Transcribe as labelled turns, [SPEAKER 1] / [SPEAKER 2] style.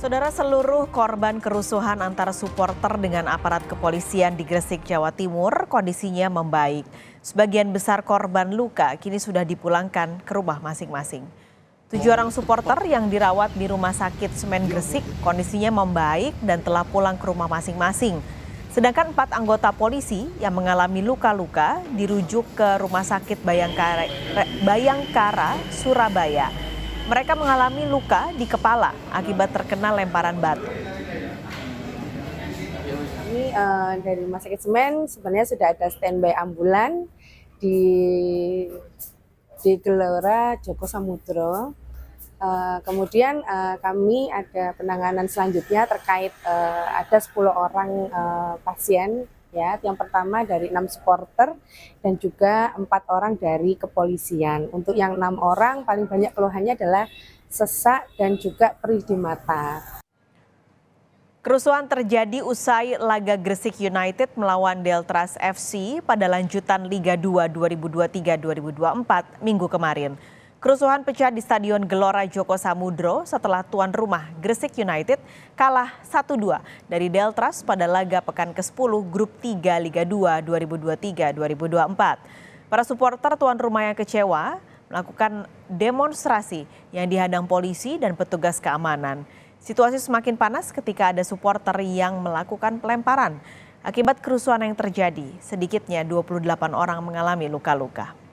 [SPEAKER 1] Saudara seluruh korban kerusuhan antara supporter dengan aparat kepolisian di Gresik, Jawa Timur kondisinya membaik. Sebagian besar korban luka kini sudah dipulangkan ke rumah masing-masing. Tujuh orang supporter yang dirawat di rumah sakit Semen Gresik kondisinya membaik dan telah pulang ke rumah masing-masing. Sedangkan empat anggota polisi yang mengalami luka-luka dirujuk ke Rumah Sakit Bayangkara, Bayangkara Surabaya. Mereka mengalami luka di kepala akibat terkena lemparan batu. Ini uh,
[SPEAKER 2] dari Rumah Sakit Semen sebenarnya sudah ada standby ambulan di di Gelora Joko Samudro. Uh, kemudian uh, kami ada penanganan selanjutnya terkait uh, ada 10 orang uh, pasien ya. Yang pertama dari enam supporter dan juga empat orang dari kepolisian. Untuk yang enam orang paling banyak keluhannya adalah sesak dan juga perih di mata.
[SPEAKER 1] Kerusuhan terjadi usai laga Gresik United melawan Deltras FC pada lanjutan Liga 2 2023-2024 minggu kemarin. Kerusuhan pecah di Stadion Gelora Joko Samudro setelah tuan rumah Gresik United kalah 1-2 dari Deltras pada laga pekan ke-10 Grup 3 Liga 2 2023-2024. Para supporter tuan rumah yang kecewa melakukan demonstrasi yang dihadang polisi dan petugas keamanan. Situasi semakin panas ketika ada supporter yang melakukan pelemparan. Akibat kerusuhan yang terjadi, sedikitnya 28 orang mengalami luka-luka.